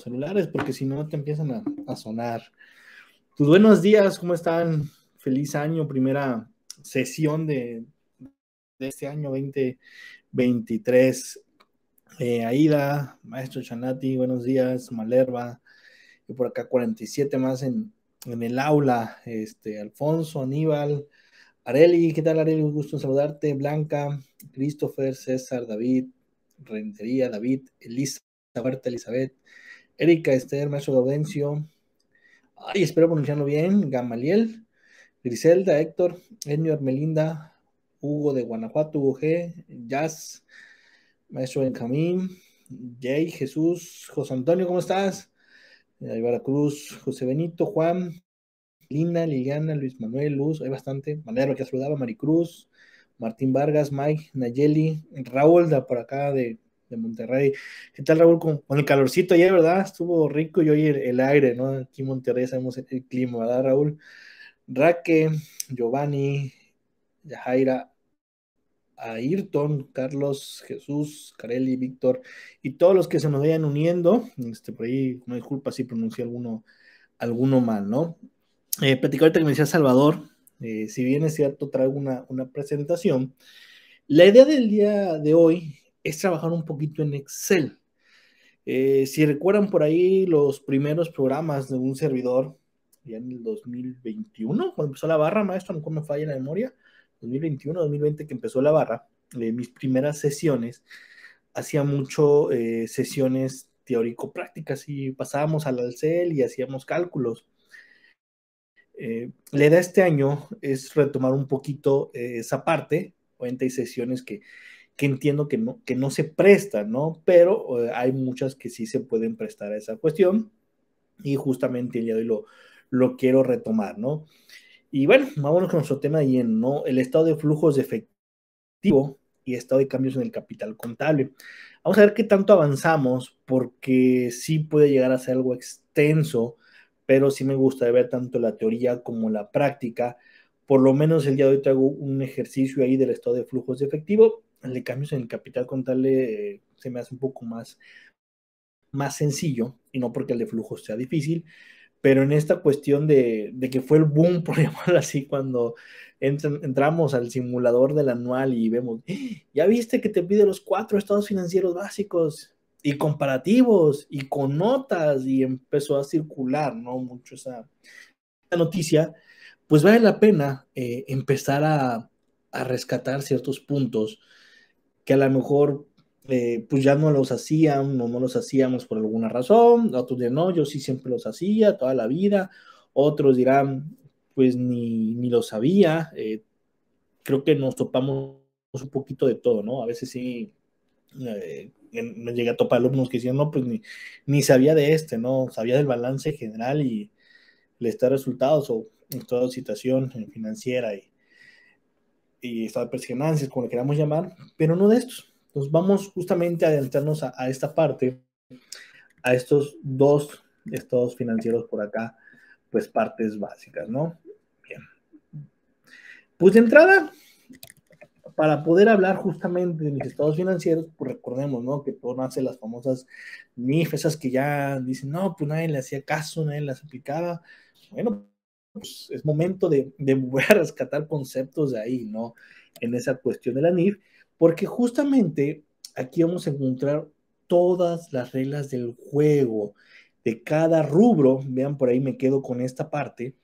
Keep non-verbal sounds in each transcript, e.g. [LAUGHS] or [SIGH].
celulares, porque si no te empiezan a, sonar. Pues buenos días, ¿cómo están? Feliz año, primera sesión de, este año 2023. Eh, Aida, Maestro Chanati, buenos días, Malerva, y por acá 47 más en, el aula, este, Alfonso, Aníbal, Areli, ¿qué tal Areli? Un gusto saludarte, Blanca, Christopher, César, David, Rentería, David, Elisa, Berta Elizabeth, Erika Esther, Maestro Gaudencio. Ay, espero pronunciarlo bien. Gamaliel, Griselda, Héctor, Enio Melinda, Hugo de Guanajuato, Hugo G, Jazz, Maestro Benjamín, Jay, Jesús, José Antonio, ¿cómo estás? De eh, Cruz, José Benito, Juan, Lina, Liliana, Luis Manuel, Luz, hay bastante. Manero que saludaba, Maricruz, Martín Vargas, Mike, Nayeli, Raúl, da por acá de de Monterrey. ¿Qué tal, Raúl? Con, el calorcito ayer, ¿verdad? Estuvo rico y hoy el, aire, ¿no? Aquí en Monterrey sabemos el, clima, ¿verdad, Raúl? Raque, Giovanni, Yajaira, Ayrton, Carlos, Jesús, Carelli, Víctor y todos los que se nos vayan uniendo. Este, por ahí, una disculpa si pronuncié alguno, alguno mal, ¿no? Eh, que me decía Salvador, eh, si bien es cierto, traigo una, una presentación. La idea del día de hoy es trabajar un poquito en Excel. Eh, si recuerdan por ahí los primeros programas de un servidor, ya en el 2021, cuando empezó la barra, maestro, no me falla la memoria, 2021, 2020 que empezó la barra, eh, mis primeras sesiones, hacía mucho eh, sesiones teórico-prácticas y pasábamos al alcel y hacíamos cálculos. Eh, la idea este año es retomar un poquito esa parte, 40 sesiones que que entiendo que no, que no se presta, ¿no? Pero eh, hay muchas que sí se pueden prestar a esa cuestión y justamente el día de hoy lo, lo quiero retomar, ¿no? Y bueno, vámonos con nuestro tema de en ¿no? El estado de flujos de efectivo y estado de cambios en el capital contable. Vamos a ver qué tanto avanzamos porque sí puede llegar a ser algo extenso, pero sí me gusta ver tanto la teoría como la práctica. Por lo menos el día de hoy hago un ejercicio ahí del estado de flujos de efectivo el de cambios en el capital contable se me hace un poco más, más sencillo, y no porque el de flujos sea difícil, pero en esta cuestión de, que fue el boom, [LAUGHS] por llamarlo así, cuando entramos al simulador del anual y vemos, ¡Ah! ya viste que te pide los cuatro estados financieros básicos y comparativos y con notas y empezó a circular, ¿no? Mucho esa, noticia, pues vale la pena eh, empezar a rescatar ciertos puntos a lo mejor eh, pues ya no los hacían o no los hacíamos por alguna razón, otros dirán, no, yo sí siempre los hacía toda la vida, otros dirán, pues ni, ni lo sabía, eh, creo que nos topamos un poquito de todo, ¿no? A veces sí eh, me llega a topar alumnos que decían, no, pues ni, ni sabía de este, ¿no? Sabía del balance general y le está resultados o toda situación financiera y y estas persignancias, como le queramos llamar, pero no de estos. Entonces vamos justamente a adentrarnos a, esta parte, a estos dos estados financieros por acá, pues partes básicas, ¿no? Bien. Pues de entrada, para poder hablar justamente de mis estados financieros, pues recordemos, ¿no? Que todo hace las famosas MIF, esas que ya dicen, no, pues nadie le hacía caso, nadie las aplicaba. Bueno, pues, es momento de, volver a rescatar conceptos de ahí, ¿no? En esa cuestión de la NIF, porque justamente aquí vamos a encontrar todas las reglas del juego de cada rubro, vean por ahí me quedo con esta parte,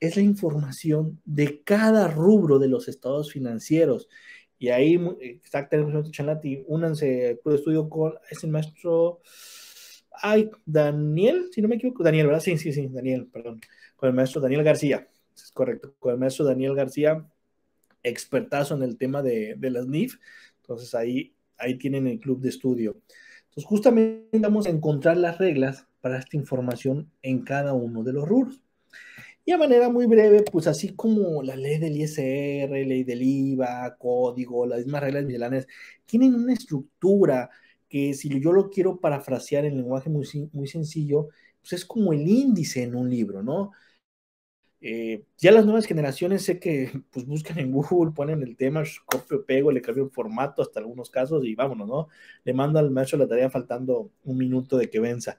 es la información de cada rubro de los estados financieros. Y ahí, exactamente, Chanati, únanse al estudio con ese maestro, ay, Daniel, si no me equivoco, Daniel, ¿verdad? Sí, sí, sí, Daniel, perdón con el maestro Daniel García, es correcto, con el maestro Daniel García, expertazo en el tema de, las NIF, entonces ahí, ahí tienen el club de estudio. Entonces justamente vamos a encontrar las reglas para esta información en cada uno de los rubros. Y a manera muy breve, pues así como la ley del ISR, ley del IVA, código, las mismas reglas misceláneas, tienen una estructura que si yo lo quiero parafrasear en lenguaje muy, muy sencillo, pues es como el índice en un libro, ¿no? Eh, ya las nuevas generaciones sé que [LAUGHS] pues buscan en Google, ponen el tema, copio, pego, le cambio el formato hasta algunos casos y vámonos, ¿no? Le mando al maestro la tarea faltando un minuto de que venza.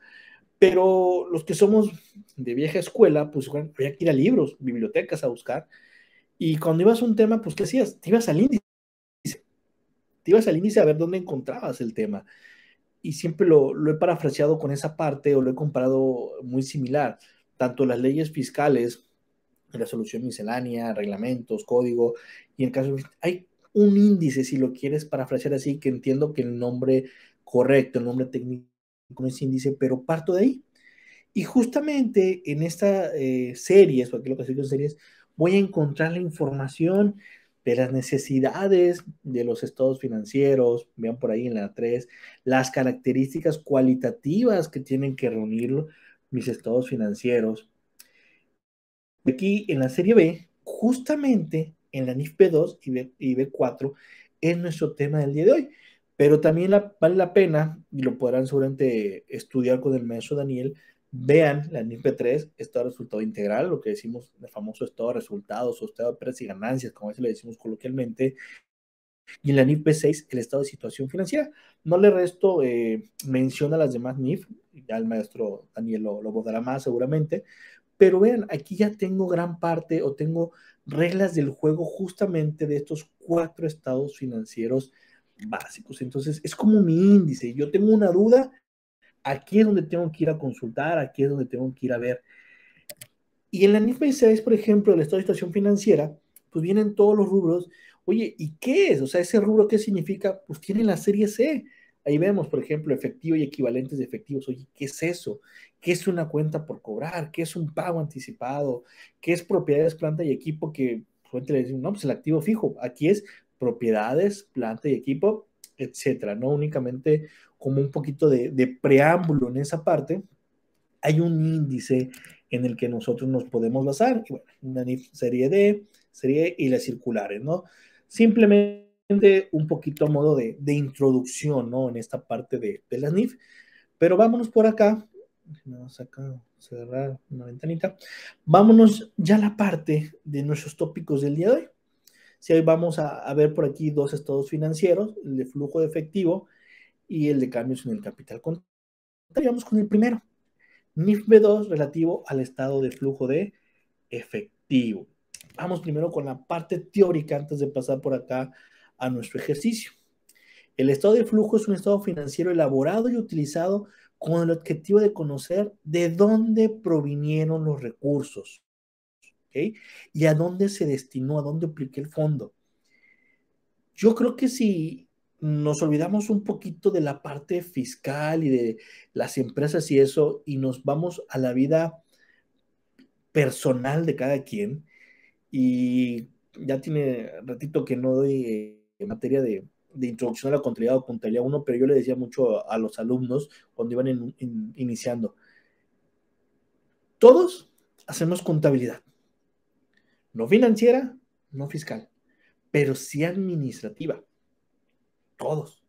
Pero los que somos de vieja escuela, pues bueno, había que ir a libros, bibliotecas a buscar. Y cuando ibas a un tema, pues ¿qué hacías? Te ibas al índice. Te ibas al índice a ver dónde encontrabas el tema y siempre lo, he parafraseado con esa parte o lo he comparado muy similar. Tanto las leyes fiscales, la solución miscelánea, reglamentos, código, y en caso hay un índice, si lo quieres parafrasear así, que entiendo que el nombre correcto, el nombre técnico es índice, pero parto de ahí. Y justamente en esta eh, serie, o aquí lo que series, voy a encontrar la información de las necesidades de los estados financieros, vean por ahí en la 3, las características cualitativas que tienen que reunir mis estados financieros. Aquí en la serie B, justamente en la NIF p 2 y, B, 4 es nuestro tema del día de hoy. Pero también vale la pena, y lo podrán seguramente estudiar con el maestro Daniel, vean la NIF 3 estado de resultado integral, lo que decimos, el famoso estado de resultados o estado de pérdidas y ganancias, como a veces le decimos coloquialmente, y en la NIF 6 el estado de situación financiera. No le resto eh, mención a las demás NIF, ya el maestro Daniel lo, lo abordará más seguramente, pero vean, aquí ya tengo gran parte o tengo reglas del juego justamente de estos cuatro estados financieros básicos. Entonces, es como mi índice. Yo tengo una duda, Aquí es donde tengo que ir a consultar, aquí es donde tengo que ir a ver. Y en la NIF 6, por ejemplo, el estado de situación financiera, pues vienen todos los rubros. Oye, ¿y qué es? O sea, ese rubro, ¿qué significa? Pues tiene la serie C. Ahí vemos, por ejemplo, efectivo y equivalentes de efectivos. Oye, ¿qué es eso? ¿Qué es una cuenta por cobrar? ¿Qué es un pago anticipado? ¿Qué es propiedades, planta y equipo que pues, no, pues el activo fijo. Aquí es propiedades, planta y equipo etcétera, ¿no? Únicamente como un poquito de, preámbulo en esa parte, hay un índice en el que nosotros nos podemos basar, bueno, una serie D, serie e y las circulares, ¿no? Simplemente un poquito a modo de, introducción, ¿no? En esta parte de, de las NIF. Pero vámonos por acá. Vamos acá, cerrar una ventanita. Vámonos ya a la parte de nuestros tópicos del día de hoy. Si hoy vamos a, ver por aquí dos estados financieros, el de flujo de efectivo y el de cambios en el capital contable. Vamos con el primero. NIF 2 relativo al estado de flujo de efectivo. Vamos primero con la parte teórica antes de pasar por acá a nuestro ejercicio. El estado de flujo es un estado financiero elaborado y utilizado con el objetivo de conocer de dónde provinieron los recursos. Y a dónde se destinó, a dónde apliqué el fondo. Yo creo que si nos olvidamos un poquito de la parte fiscal y de las empresas y eso, y nos vamos a la vida personal de cada quien, y ya tiene ratito que no doy eh, en materia de, introducción a la contabilidad o contabilidad 1, pero yo le decía mucho a, los alumnos cuando iban iniciando, todos hacemos contabilidad, no financiera, no fiscal, pero sí administrativa. Todos.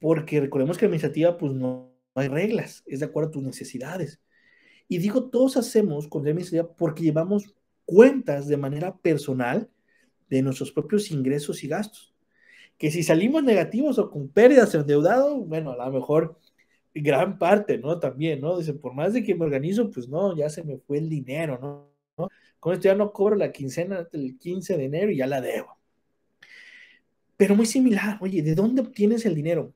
Porque recordemos que administrativa, pues no, hay reglas, es de acuerdo a tus necesidades. Y digo, todos hacemos con la administrativa porque llevamos cuentas de manera personal de nuestros propios ingresos y gastos. Que si salimos negativos o con pérdidas endeudado, bueno, a lo mejor gran parte, ¿no? También, ¿no? Dicen, por más de que me organizo, pues no, ya se me fue el dinero, ¿no? Con esto ya no cobro la quincena del 15 de enero y ya la debo. Pero muy similar, oye, ¿de dónde obtienes el dinero?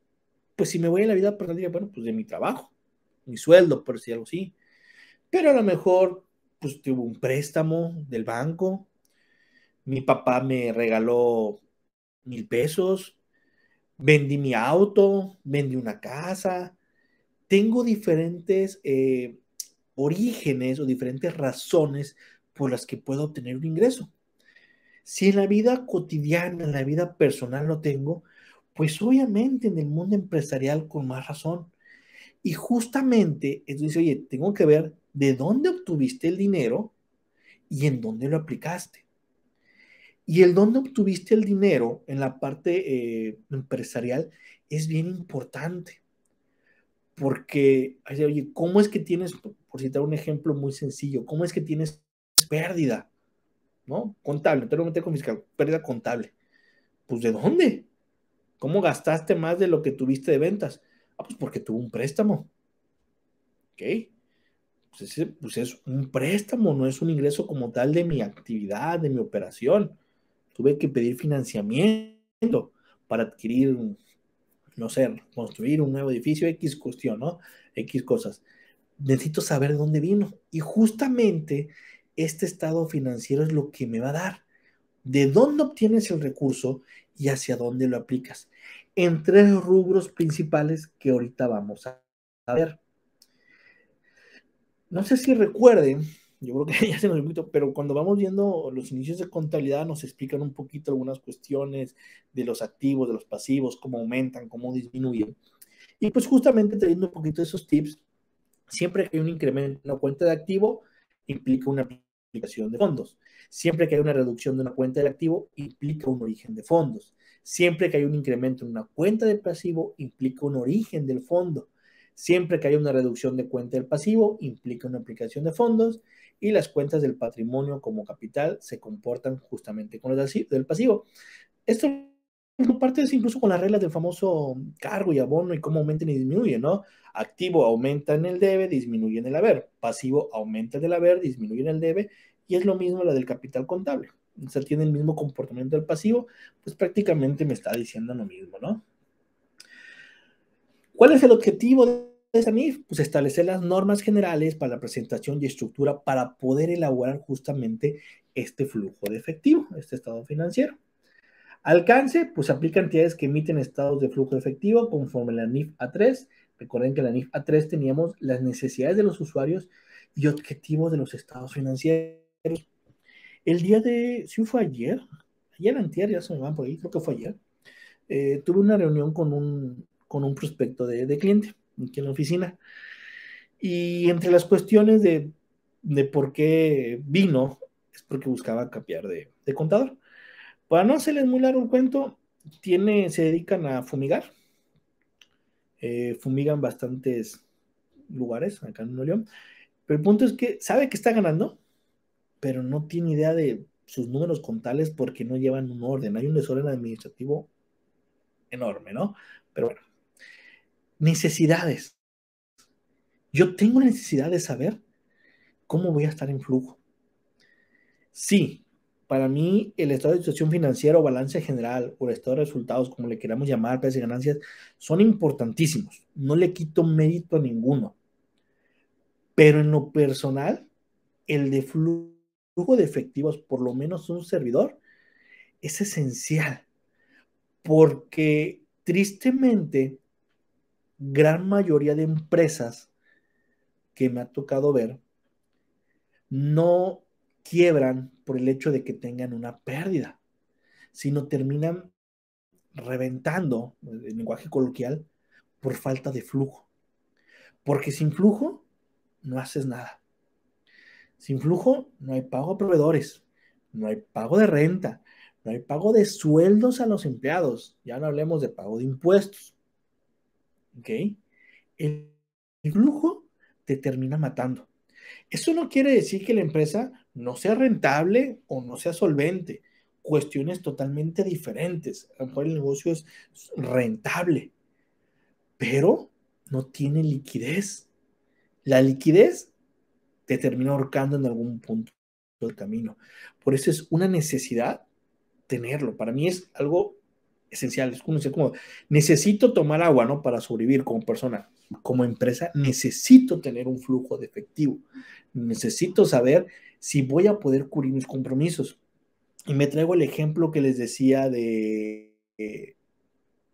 Pues si me voy a la vida personal, diría, bueno, pues de mi trabajo, mi sueldo, por si algo así. Pero a lo mejor, pues tuve un préstamo del banco, mi papá me regaló mil pesos, vendí mi auto, vendí una casa, tengo diferentes eh, orígenes o diferentes razones por las que puedo obtener un ingreso. Si en la vida cotidiana, en la vida personal lo tengo, pues obviamente en el mundo empresarial con más razón. Y justamente, entonces, oye, tengo que ver de dónde obtuviste el dinero y en dónde lo aplicaste. Y el dónde obtuviste el dinero en la parte eh, empresarial es bien importante. Porque, oye, ¿cómo es que tienes, por citar un ejemplo muy sencillo, ¿cómo es que tienes pérdida? ¿No? Contable, te lo pérdida contable. Pues ¿de dónde? ¿Cómo gastaste más de lo que tuviste de ventas? Ah, pues porque tuvo un préstamo. ¿Ok? Pues, ese, pues es un préstamo, no es un ingreso como tal de mi actividad, de mi operación. Tuve que pedir financiamiento para adquirir, no sé, construir un nuevo edificio, X cuestión, ¿no? X cosas necesito saber de dónde vino. Y justamente este estado financiero es lo que me va a dar. De dónde obtienes el recurso y hacia dónde lo aplicas. En tres rubros principales que ahorita vamos a ver. No sé si recuerden, yo creo que [LAUGHS] ya se nos invito, pero cuando vamos viendo los inicios de contabilidad nos explican un poquito algunas cuestiones de los activos, de los pasivos, cómo aumentan, cómo disminuyen. Y pues justamente teniendo un poquito de esos tips, Siempre que hay un incremento en una cuenta de activo, implica una aplicación de fondos. Siempre que hay una reducción de una cuenta de activo, implica un origen de fondos. Siempre que hay un incremento en una cuenta de pasivo, implica un origen del fondo. Siempre que hay una reducción de cuenta del pasivo, implica una aplicación de fondos y las cuentas del patrimonio como capital se comportan justamente con las del pasivo. Esto parte eso incluso con las reglas del famoso cargo y abono y cómo aumenten y disminuyen, ¿no? Activo aumenta en el debe, disminuye en el haber. Pasivo aumenta en el haber, disminuye en el debe. Y es lo mismo la del capital contable. O sea, tiene el mismo comportamiento del pasivo, pues prácticamente me está diciendo lo mismo, ¿no? ¿Cuál es el objetivo de esa MIF? Pues establecer las normas generales para la presentación y estructura para poder elaborar justamente este flujo de efectivo, este estado financiero. Alcance, pues aplica entidades que emiten estados de flujo efectivo conforme la NIF A3. Recuerden que en la NIF A3 teníamos las necesidades de los usuarios y objetivos de los estados financieros. El día de, si fue ayer, ayer anterior, ya se me van por ahí, creo que fue ayer, eh, tuve una reunión con un, con un prospecto de, de, cliente aquí en la oficina. Y entre las cuestiones de, de por qué vino, es porque buscaba cambiar de, de contador. Para no hacerles muy largo el cuento, tiene, se dedican a fumigar. Eh, fumigan bastantes lugares acá en Nuevo León. Pero el punto es que sabe que está ganando, pero no tiene idea de sus números contales porque no llevan un orden. Hay un desorden administrativo enorme, ¿no? Pero bueno, necesidades. Yo tengo necesidad de saber cómo voy a estar en flujo. Sí, para mí el estado de situación financiera o balance general o el estado de resultados, como le queramos llamar, pérdidas y ganancias, son importantísimos. No le quito mérito a ninguno. Pero en lo personal, el de flujo de efectivos, por lo menos un servidor, es esencial. Porque tristemente, gran mayoría de empresas que me ha tocado ver no quiebran por el hecho de que tengan una pérdida, sino terminan reventando, eh, en lenguaje coloquial, por falta de flujo. Porque sin flujo no haces nada. Sin flujo no hay pago a proveedores, no hay pago de renta, no hay pago de sueldos a los empleados, ya no hablemos de pago de impuestos. ¿Ok? El flujo te termina matando. Eso no quiere decir que la empresa no sea rentable o no sea solvente. Cuestiones totalmente diferentes. A lo mejor el negocio es rentable, pero no tiene liquidez. La liquidez te termina ahorcando en algún punto del camino. Por eso es una necesidad tenerlo. Para mí es algo esencial. Es como, necesito tomar agua, ¿no? Para sobrevivir como persona como empresa necesito tener un flujo de efectivo. Necesito saber si voy a poder cubrir mis compromisos. Y me traigo el ejemplo que les decía de, eh,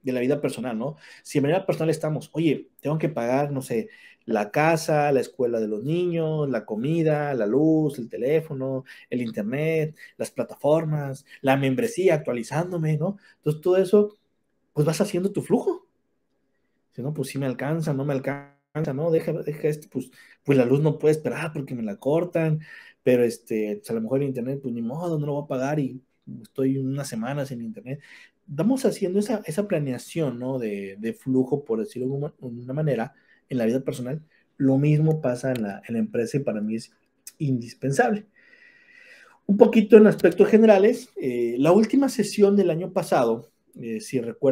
de la vida personal, ¿no? Si en manera personal estamos, oye, tengo que pagar, no sé, la casa, la escuela de los niños, la comida, la luz, el teléfono, el internet, las plataformas, la membresía, actualizándome, ¿no? Entonces todo eso, pues vas haciendo tu flujo si no, pues si me alcanza, no me alcanza, no, deja, deja este, pues, pues la luz no puede esperar porque me la cortan, pero este, pues, a lo mejor el internet, pues ni modo, no lo voy a pagar y estoy unas semanas en internet. vamos haciendo esa, esa planeación, ¿no? De, flujo, por decirlo de una, manera, en la vida personal. Lo mismo pasa en la, empresa y para mí es indispensable. Un poquito en aspectos generales, eh, la última sesión del año pasado, eh, si recuerdo,